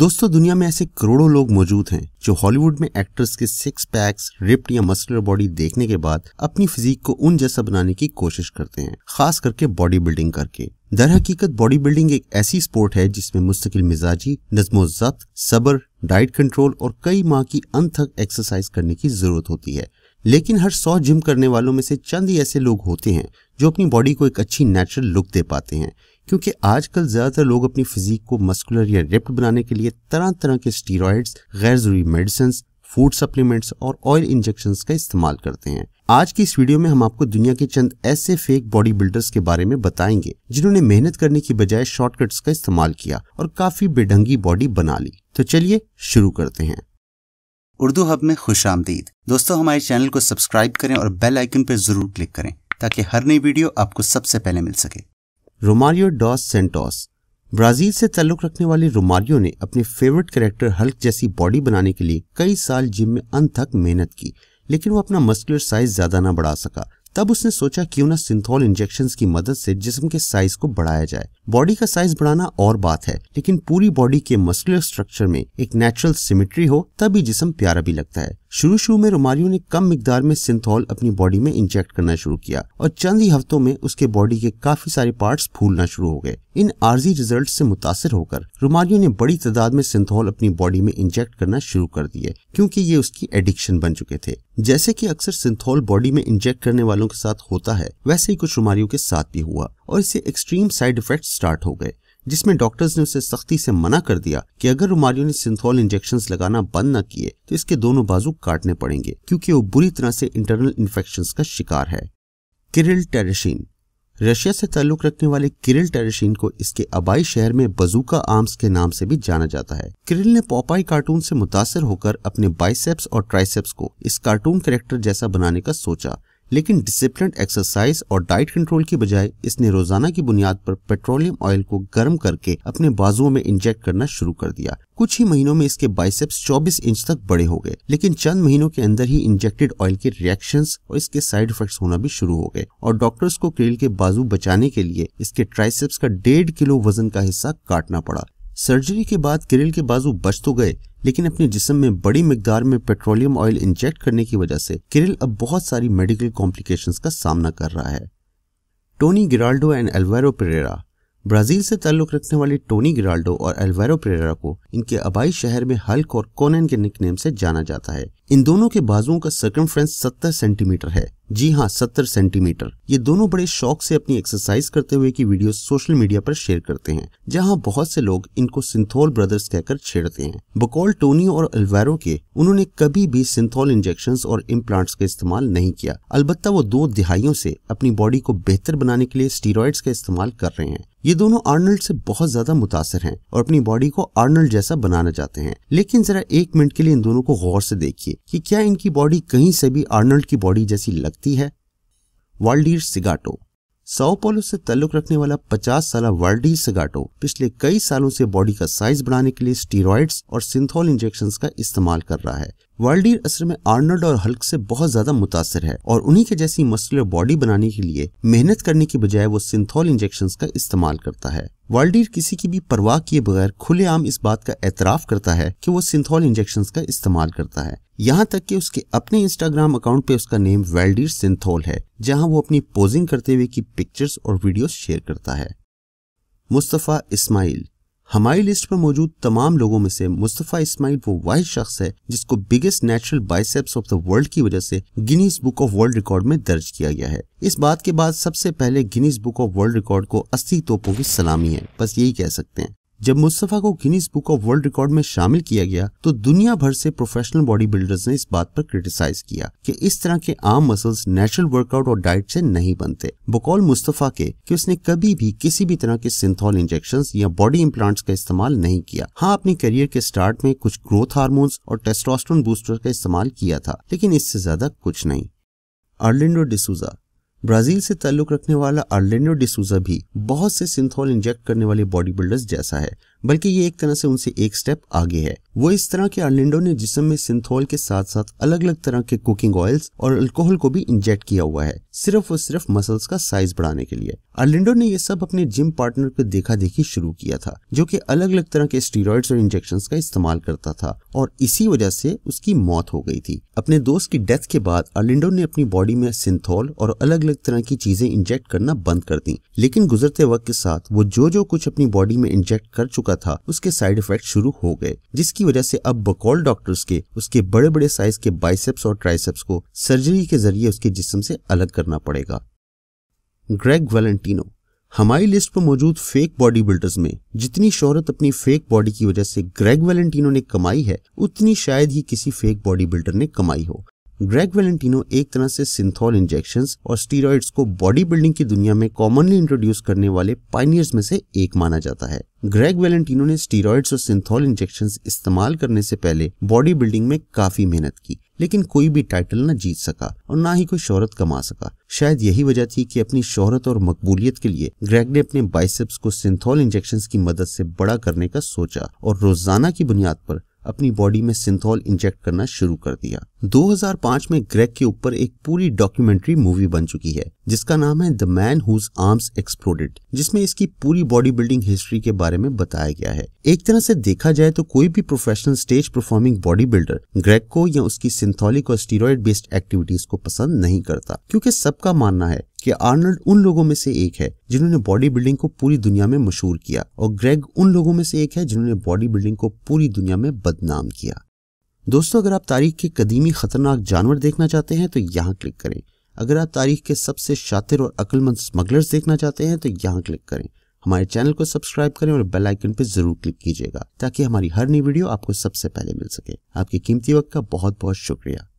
दोस्तों दुनिया में ऐसे करोड़ों लोग मौजूद हैं जो हॉलीवुड में एक्टर्स के सिक्स पैक्स रिप्ट या मस्कुलर बॉडी देखने के बाद अपनी फिजिक को उन जैसा बनाने की कोशिश करते हैं खास करके बॉडी बिल्डिंग करके दर हकीकत बॉडी बिल्डिंग एक ऐसी स्पोर्ट है जिसमें मुस्तकिल मिजाजी नज्मो जब्त सबर डाइट कंट्रोल और कई माह की अनथक एक्सरसाइज करने की जरूरत होती है लेकिन हर सौ जिम करने वालों में से चंद ही ऐसे लोग होते हैं जो अपनी बॉडी को एक अच्छी नेचुरल लुक दे पाते हैं क्योंकि आजकल ज़्यादातर लोग अपनी फिजिक को मस्कुलर या रिप्ट बनाने के लिए तरह तरह के स्टीरॉयड्स गैर जरूरी मेडिसिन फूड सप्लीमेंट्स और ऑयल इंजेक्शन का इस्तेमाल करते हैं आज की इस वीडियो में हम आपको दुनिया के चंद ऐसे फेक बॉडी बिल्डर्स के बारे में बताएंगे जिन्होंने मेहनत करने की बजाय शॉर्टकट्स का इस्तेमाल किया और काफी बेढंगी बॉडी बना ली तो चलिए शुरू करते हैं उर्दू हब में खुश आमदीद दोस्तों हमारे चैनल को सब्सक्राइब करें और बेल आइकन पर जरूर क्लिक करें ताकि हर नई वीडियो आपको सबसे पहले मिल सके रोमारियो डॉस सेंटोस ब्राजील से ताल्लुक रखने वाले रोमारियो ने अपने फेवरेट कैरेक्टर हल्क जैसी बॉडी बनाने के लिए कई साल जिम में अनथक मेहनत की लेकिन वो अपना मस्कुलर साइज ज्यादा ना बढ़ा सका तब उसने सोचा क्यों ना सिंथोल इंजेक्शन की मदद से जिसम के साइज को बढ़ाया जाए बॉडी का साइज बढ़ाना और बात है लेकिन पूरी बॉडी के मस्कुलर स्ट्रक्चर में एक नेचुरल सिमेट्री हो तभी जिसम प्यारा भी लगता है शुरू शुरू में रोमारियो ने कम मिकदार में सिंथॉल अपनी बॉडी में इंजेक्ट करना शुरू किया और चंद ही हफ्तों में उसके बॉडी के काफी सारे पार्ट्स फूलना शुरू हो गए इन आर्जी रिजल्ट से मुतासर होकर रोमारियो ने बड़ी तादाद में सिंथॉल अपनी बॉडी में इंजेक्ट करना शुरू कर दिए क्योंकि ये उसकी एडिक्शन बन चुके थे जैसे की अक्सर सिंथॉल बॉडी में इंजेक्ट करने वालों के साथ होता है वैसे ही कुछ रुमारियों के साथ भी हुआ और इससे एक्सट्रीम साइड इफेक्ट स्टार्ट हो गए जिसमें डॉक्टर्स ने उसे सख्ती से मना कर दिया कि अगर रुमारियों ने सिंथोल इंजेक्शन लगाना बंद न किए तो इसके दोनों बाजू काटने पड़ेंगे क्योंकि वो बुरी तरह से इंटरनल इन्फेक्शन का शिकार है किरिल टेरेशीन रशिया से ताल्लुक रखने वाले किरिल टेरेशीन को इसके अबाई शहर में बजूका आर्म्स के नाम से भी जाना जाता है किरिल ने पोपाई कार्टून से मुतासर होकर अपने बाइसेप्स और ट्राइसेप्स को इस कार्टून कैरेक्टर जैसा बनाने का सोचा लेकिन डिसिप्लिन एक्सरसाइज और डाइट कंट्रोल की बजाय इसने रोजाना की बुनियाद पर पेट्रोलियम ऑयल को गर्म करके अपने बाजुओं में इंजेक्ट करना शुरू कर दिया कुछ ही महीनों में इसके बाइसेप्स 24 इंच तक बड़े हो गए लेकिन चंद महीनों के अंदर ही इंजेक्टेड ऑयल के रिएक्शंस और इसके साइड इफेक्ट्स होना भी शुरू हो गए और डॉक्टर्स को क्रेल के बाजू बचाने के लिए इसके ट्राइसेप्स का डेढ़ किलो वजन का हिस्सा काटना पड़ा सर्जरी के बाद किरिल के बाजू बच तो गए लेकिन अपने जिसम में बड़ी मिकदार में पेट्रोलियम ऑयल इंजेक्ट करने की वजह से किरिल अब बहुत सारी मेडिकल कॉम्प्लिकेशंस का सामना कर रहा है Tony Giraldo and Alvaro Pereira Brazil से ताल्लुक रखने वाले टोनी गिराल्डो और एल्वेरो पेरेरा को इनके आबाई शहर में हल्क और कोनेन के निकनेम से जाना जाता है इन दोनों के बाजुओं का फ्रेंस सत्तर सेंटीमीटर है जी हाँ सत्तर सेंटीमीटर ये दोनों बड़े शौक से अपनी एक्सरसाइज करते हुए की वीडियो सोशल मीडिया पर शेयर करते हैं जहाँ बहुत से लोग इनको सिंथोल ब्रदर्स कहकर छेड़ते हैं बकोल टोनी और अलवेरो के उन्होंने कभी भी सिंथोल इंजेक्शन और इम्प्लांट्स का इस्तेमाल नहीं किया अलबत्ता वो दो दिहाइयों से अपनी बॉडी को बेहतर बनाने के लिए स्टीरोइड्स का इस्तेमाल कर रहे हैं ये दोनों आर्नल्ड से बहुत ज्यादा मुतासर हैं और अपनी बॉडी को आर्नल्ड जैसा बनाना चाहते हैं लेकिन जरा एक मिनट के लिए इन दोनों को गौर से देखिए कि क्या इनकी बॉडी कहीं से भी आर्नल्ड की बॉडी जैसी लगती है वर्ल्डीर सिगाटो साओपोलो से ताल्लुक रखने वाला 50 साल वर्ल्डीर सिगाटो पिछले कई सालों से बॉडी का साइज बढ़ाने के लिए स्टीरॉइड्स और सिंथोल इंजेक्शन का इस्तेमाल कर रहा है वर्ल्डीर असल में आर्नल्ड और हल्क से बहुत ज्यादा मुतासर है और उन्हीं के जैसी मसलर बॉडी बनाने के लिए मेहनत करने की बजाय वो सिंथोल इंजेक्शन का इस्तेमाल करता है वर्ल्डीर किसी की भी परवाह किए बगैर खुलेआम इस बात का एतराफ करता है कि वो सिंथोल इंजेक्शन का इस्तेमाल करता है यहाँ तक कि उसके अपने इंस्टाग्राम अकाउंट पे उसका नेम वेल्डीर सिंथोल है जहाँ वो अपनी पोजिंग करते हुए की पिक्चर्स और वीडियो शेयर करता है मुस्तफ़ा इस्माइल हमारी लिस्ट पर मौजूद तमाम लोगों में से मुस्तफ़ा इस्माइल वो वाहि शख्स है जिसको biggest natural biceps of the world की वजह से Guinness Book of World Record में दर्ज किया गया है इस बात के बाद सबसे पहले Guinness Book of World Record को अस्सी तोपों की सलामी है बस यही कह सकते हैं जब मुस्तफ़ा को Guinness Book of World Record में शामिल किया गया तो दुनिया भर से प्रोफेशनल बॉडी बिल्डर्स ने इस बात पर क्रिटिसाइज किया कि इस तरह के आम मसल्स नेचुरल वर्कआउट और डाइट से नहीं बनते बकौल मुस्तफ़ा के कि उसने कभी भी किसी भी तरह के सिंथॉल इंजेक्शन या बॉडी इम्प्लांट का इस्तेमाल नहीं किया हाँ अपने करियर के स्टार्ट में कुछ ग्रोथ हार्मोन्स और टेस्टोस्ट्रोन बूस्टर का इस्तेमाल किया था लेकिन इससे ज्यादा कुछ नहीं अर्लिंडो डिसूजा ब्राजील से ताल्लुक रखने वाला अर्लेंडो डिसूजा भी बहुत से सिंथोल इंजेक्ट करने वाले बॉडी बिल्डर्स जैसा है बल्कि ये एक तरह से उनसे एक स्टेप आगे है वो इस तरह के अर्लेंडो ने जिसम में सिंथोल के साथ साथ अलग अलग तरह के कुकिंग ऑयल्स और अल्कोहल को भी इंजेक्ट किया हुआ है सिर्फ और सिर्फ मसल्स का साइज बढ़ाने के लिए अर्लेंडो ने ये सब अपने जिम पार्टनर पे देखा देखी शुरू किया था जो की अलग अलग तरह के स्टीरोड्स और इंजेक्शन का इस्तेमाल करता था और इसी वजह से उसकी मौत हो गई थी अपने दोस्त की डेथ के बाद अर्लेंडो ने अपनी बॉडी में सिंथोल और अलग अलग अलग तरह की चीजें इंजेक्ट करना बंद कर दी लेकिन गुजरते वक्त के साथ वो जो जो कुछ अपनी बॉडी में इंजेक्ट कर चुका था उसके साइड इफेक्ट शुरू हो गए जिसकी वजह से अब बकौल डॉक्टर्स के उसके बड़े बड़े साइज के बाइसेप्स और ट्राइसेप्स को सर्जरी के जरिए उसके जिसम से अलग करना पड़ेगा ग्रेग वेलेंटिनो हमारी लिस्ट पर मौजूद फेक बॉडी बिल्डर्स में जितनी शोहरत अपनी फेक बॉडी की वजह से ग्रेग वेलेंटिनो ने कमाई है उतनी शायद ही किसी फेक बॉडी बिल्डर ने कमाई हो ग्रेग वेलेंटिनो एक तरह से सिंथॉल इंजेक्शन और स्टीरॉइड्स को बॉडी बिल्डिंग की दुनिया में कॉमनली इंट्रोड्यूस करने वाले पाइनियर्स में से एक माना जाता है ग्रेग वेलेंटिनो ने स्टीरॉइड्स और सिंथॉल इंजेक्शन इस्तेमाल करने से पहले बॉडी बिल्डिंग में काफी मेहनत की लेकिन कोई भी टाइटल न जीत सका और ना ही कोई शोहरत कमा सका शायद यही वजह थी कि अपनी शोहरत और मकबूलियत के लिए ग्रेग ने अपने बाइसेप्स को सिंथॉल इंजेक्शन की मदद से बड़ा करने का सोचा और रोजाना की बुनियाद पर अपनी बॉडी में सिंथॉल इंजेक्ट करना शुरू कर दिया 2005 में ग्रेग के ऊपर एक पूरी डॉक्यूमेंट्री मूवी बन चुकी है जिसका नाम है the man whose arms exploded जिसमें इसकी पूरी बॉडी बिल्डिंग हिस्ट्री के बारे में बताया गया है एक तरह से देखा जाए तो कोई भी professional stage performing body builder Greg को या उसकी सिंथोलिक और स्टीरोड बेस्ड एक्टिविटीज को पसंद नहीं करता क्योंकि सबका मानना है कि आर्नल्ड उन लोगों में से एक है जिन्होंने बॉडी बिल्डिंग को पूरी दुनिया में मशहूर किया और ग्रेग उन लोगों में से एक है जिन्होंने बॉडी बिल्डिंग को पूरी दुनिया में बदनाम किया दोस्तों अगर आप तारीख के कदीमी खतरनाक जानवर देखना चाहते हैं तो यहाँ क्लिक करें अगर आप तारीख के सबसे शातिर और अक्लमंद स्मगलर्स देखना चाहते हैं तो यहाँ क्लिक करें हमारे चैनल को सब्सक्राइब करें और बेल आइकन पर जरूर क्लिक कीजिएगा ताकि हमारी हर नई वीडियो आपको सबसे पहले मिल सके आपके कीमती वक्त का बहुत बहुत शुक्रिया